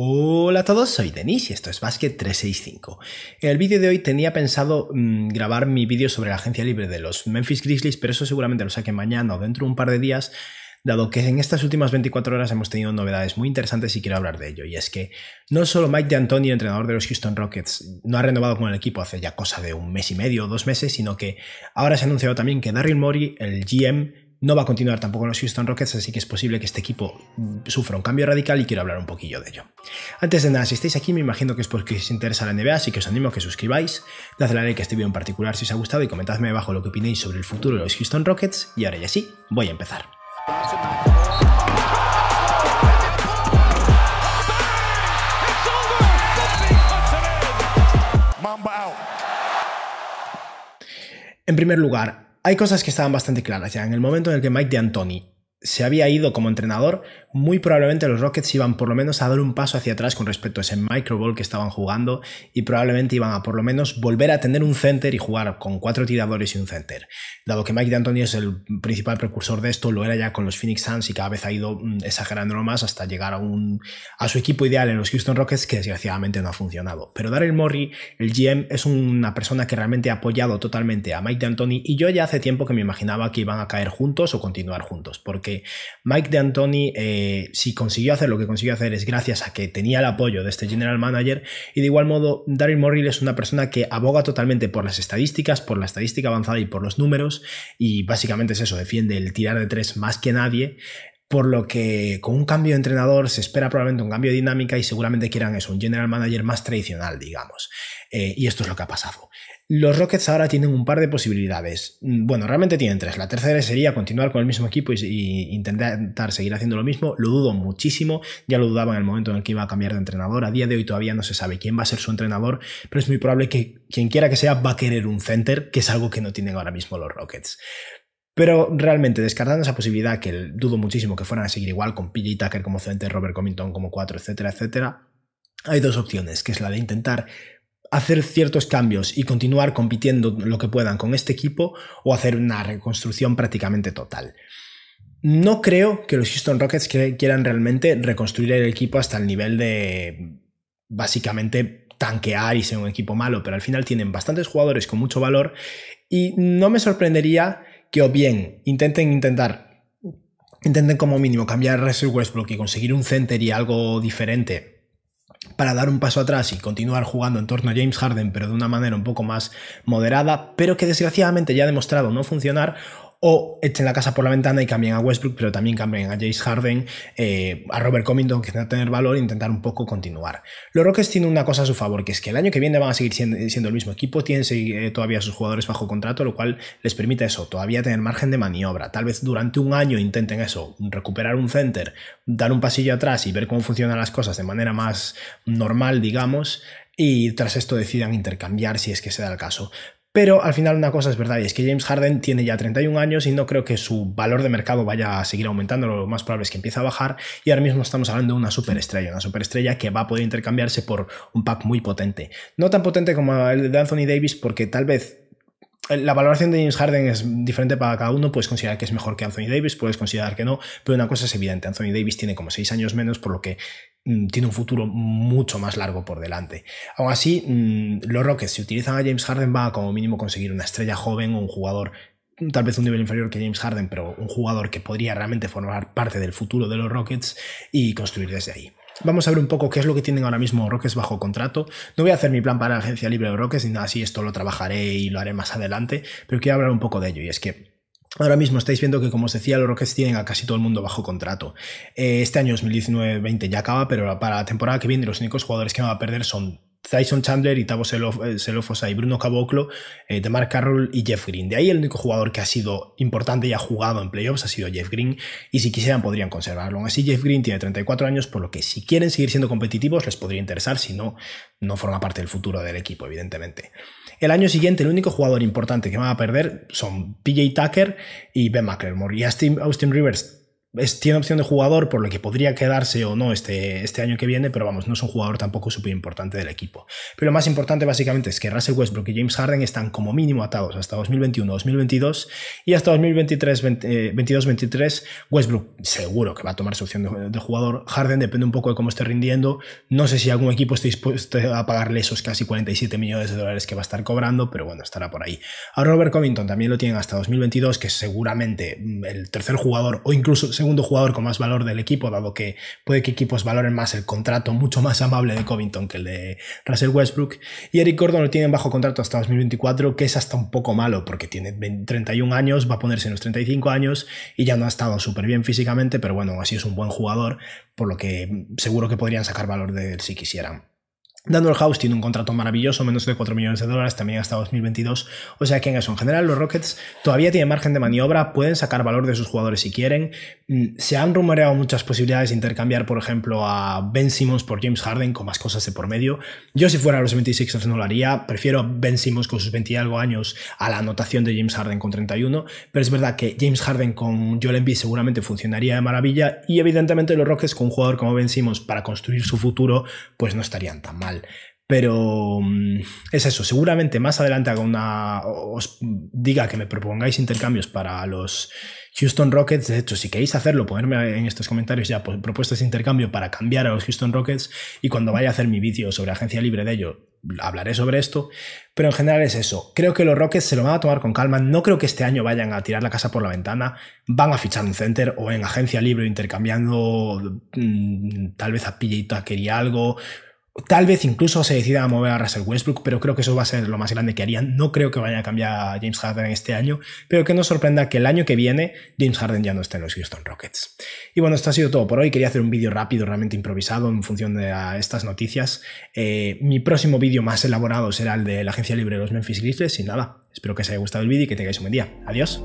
Hola a todos, soy Denis y esto es Basket 365. En el vídeo de hoy tenía pensado mm, grabar mi vídeo sobre la agencia libre de los Memphis Grizzlies, pero eso seguramente lo saque mañana o dentro de un par de días, dado que en estas últimas 24 horas hemos tenido novedades muy interesantes y quiero hablar de ello. Y es que no solo Mike D'Antoni, entrenador de los Houston Rockets, no ha renovado con el equipo hace ya cosa de un mes y medio o dos meses, sino que ahora se ha anunciado también que Daryl Morey, el GM, no va a continuar tampoco los Houston Rockets, así que es posible que este equipo sufra un cambio radical y quiero hablar un poquillo de ello. Antes de nada, si estáis aquí, me imagino que es porque os interesa la NBA, así que os animo a que suscribáis, dadle a like a este vídeo en particular si os ha gustado y comentadme abajo lo que opinéis sobre el futuro de los Houston Rockets. Y ahora ya sí, voy a empezar. En primer lugar, hay cosas que estaban bastante claras ya. En el momento en el que Mike de Anthony se había ido como entrenador, muy probablemente los Rockets iban por lo menos a dar un paso hacia atrás con respecto a ese micro que estaban jugando y probablemente iban a por lo menos volver a tener un center y jugar con cuatro tiradores y un center. Dado que Mike D'Antoni es el principal precursor de esto, lo era ya con los Phoenix Suns y cada vez ha ido mm, exagerándolo más hasta llegar a, un, a su equipo ideal en los Houston Rockets que desgraciadamente no ha funcionado. Pero Daryl Morey, el GM, es una persona que realmente ha apoyado totalmente a Mike D'Antoni y yo ya hace tiempo que me imaginaba que iban a caer juntos o continuar juntos, porque Mike de Antoni, eh, si consiguió hacer lo que consiguió hacer, es gracias a que tenía el apoyo de este general manager. Y de igual modo, Daryl Morrill es una persona que aboga totalmente por las estadísticas, por la estadística avanzada y por los números. Y básicamente es eso, defiende el tirar de tres más que nadie. Por lo que con un cambio de entrenador se espera probablemente un cambio de dinámica y seguramente quieran eso, un general manager más tradicional, digamos. Eh, y esto es lo que ha pasado. Los Rockets ahora tienen un par de posibilidades. Mm, bueno, realmente tienen tres. La tercera sería continuar con el mismo equipo y, intentar seguir haciendo lo mismo. Lo dudo muchísimo. Ya lo dudaba en el momento en el que iba a cambiar de entrenador. A día de hoy todavía no se sabe quién va a ser su entrenador, pero es muy probable que quien quiera que sea va a querer un center, que es algo que no tienen ahora mismo los Rockets. Pero realmente, descartando esa posibilidad, que dudo muchísimo que fueran a seguir igual con PJ Tucker como center, Robert Covington como cuatro, etcétera, etcétera, hay dos opciones, que es la de intentar hacer ciertos cambios y continuar compitiendo lo que puedan con este equipo o hacer una reconstrucción prácticamente total. No creo que los Houston Rockets quieran realmente reconstruir el equipo hasta el nivel de básicamente tanquear y ser un equipo malo, pero al final tienen bastantes jugadores con mucho valor y no me sorprendería que o bien intenten intentar, intenten como mínimo cambiar el Russell Westbrook y conseguir un center y algo diferente para dar un paso atrás y continuar jugando en torno a James Harden, pero de una manera un poco más moderada, pero que desgraciadamente ya ha demostrado no funcionar, o echen la casa por la ventana y cambien a Westbrook, pero también cambien a Jace Harden, eh, a Robert Covington, que que tener valor e intentar un poco continuar. Los Rockets tienen una cosa a su favor, que es que el año que viene van a seguir siendo, el mismo equipo, tienen eh, todavía sus jugadores bajo contrato, lo cual les permite eso, todavía tener margen de maniobra. Tal vez durante un año intenten eso, recuperar un center, dar un pasillo atrás y ver cómo funcionan las cosas de manera más normal, digamos, y tras esto decidan intercambiar si es que se da el caso. Pero al final una cosa es verdad y es que James Harden tiene ya 31 años y no creo que su valor de mercado vaya a seguir aumentando, lo más probable es que empiece a bajar y ahora mismo estamos hablando de una superestrella, una superestrella que va a poder intercambiarse por un pack muy potente. No tan potente como el de Anthony Davis porque tal vez eh, la valoración de James Harden es diferente para cada uno, puedes considerar que es mejor que Anthony Davis, puedes considerar que no, pero una cosa es evidente, Anthony Davis tiene como 6 años menos, por lo que Mm, tiene un futuro mucho más largo por delante. Aún así, mm, los Rockets, si utilizan a James Harden, va a como mínimo conseguir una estrella joven o un jugador, mm, tal vez un nivel inferior que James Harden, pero un jugador que podría realmente formar parte del futuro de los Rockets y construir desde ahí. Vamos a ver un poco qué es lo que tienen ahora mismo Rockets bajo contrato. No voy a hacer mi plan para la agencia libre de Rockets ni nada así, esto lo trabajaré y lo haré más adelante, pero quiero hablar un poco de ello y es que Ahora mismo estáis viendo que, como os decía, los Rockets tienen a casi todo el mundo bajo contrato. Eh, este año 2019-20 ya acaba, pero para la temporada que viene los únicos jugadores que van a perder son Tyson Chandler, tavo eh, Selofosa y Bruno Caboclo, eh, Demar Carroll y Jeff Green. De ahí el único jugador que ha sido importante y ha jugado en playoffs ha sido Jeff Green y si quisieran podrían conservarlo. Aún así Jeff Green tiene 34 años, por lo que si quieren seguir siendo competitivos les podría interesar, si no, no forma parte del futuro del equipo, evidentemente. El año siguiente, el único jugador importante que va a perder son PJ Tucker y Ben McLemore. Y Austin Rivers tiene opción de jugador, por lo que podría quedarse o no este, este año que viene, pero vamos, no es un jugador tampoco súper importante del equipo. Pero lo más importante básicamente es que Russell Westbrook y James Harden están como mínimo atados hasta 2021-2022 y hasta 2022-23 eh, Westbrook seguro que va a tomar su opción de, jugador. Harden depende un poco de cómo esté rindiendo. No sé si algún equipo esté dispuesto a pagarle esos casi 47 millones de dólares que va a estar cobrando, pero bueno, estará por ahí. A Robert Covington también lo tienen hasta 2022, que seguramente mm, el tercer jugador o incluso segundo jugador con más valor del equipo, dado que puede que equipos valoren más el contrato mucho más amable de Covington que el de Russell Westbrook. Y Eric Gordon lo tienen bajo contrato hasta 2024, que es hasta un poco malo, porque tiene 31 años, va a ponerse en los 35 años y ya no ha estado súper bien físicamente, pero bueno, así es un buen jugador, por lo que seguro que podrían sacar valor de él si quisieran. Daniel House tiene un contrato maravilloso, menos de 4 millones de dólares también hasta 2022. O sea que en eso, en general, los Rockets todavía tienen margen de maniobra, pueden sacar valor de sus jugadores si quieren. Mm, se han rumoreado muchas posibilidades de intercambiar, por ejemplo, a Ben Simmons por James Harden con más cosas de por medio. Yo, si fuera a los 76 no lo haría. Prefiero a Ben Simmons con sus 20 y algo años a la anotación de James Harden con 31. Pero es verdad que James Harden con Joel Embiid seguramente funcionaría de maravilla. Y evidentemente, los Rockets con un jugador como Ben Simmons para construir su futuro, pues no estarían tan mal. Pero mm, es eso, seguramente más adelante haga una, os diga que me propongáis intercambios para los Houston Rockets. De hecho, si queréis hacerlo, ponerme en estos comentarios ya pues, propuestas de intercambio para cambiar a los Houston Rockets. Y cuando vaya a hacer mi vídeo sobre agencia libre de ello, hablaré sobre esto. Pero en general es eso. Creo que los Rockets se lo van a tomar con calma. No creo que este año vayan a tirar la casa por la ventana. Van a fichar un center o en agencia libre intercambiando mm, tal vez a Pillita quería algo Tal vez incluso se decida a mover a Russell Westbrook, pero creo que eso va a ser lo más grande que harían. No creo que vaya a cambiar a James Harden este año, pero que no sorprenda que el año que viene James Harden ya no esté en los Houston Rockets. Y bueno, esto ha sido todo por hoy. Quería hacer un vídeo rápido, realmente improvisado, en función de estas noticias. Eh, mi próximo vídeo más elaborado será el de la agencia libre de los Memphis Grizzlies. Y nada, espero que os haya gustado el vídeo y que tengáis un buen día. Adiós.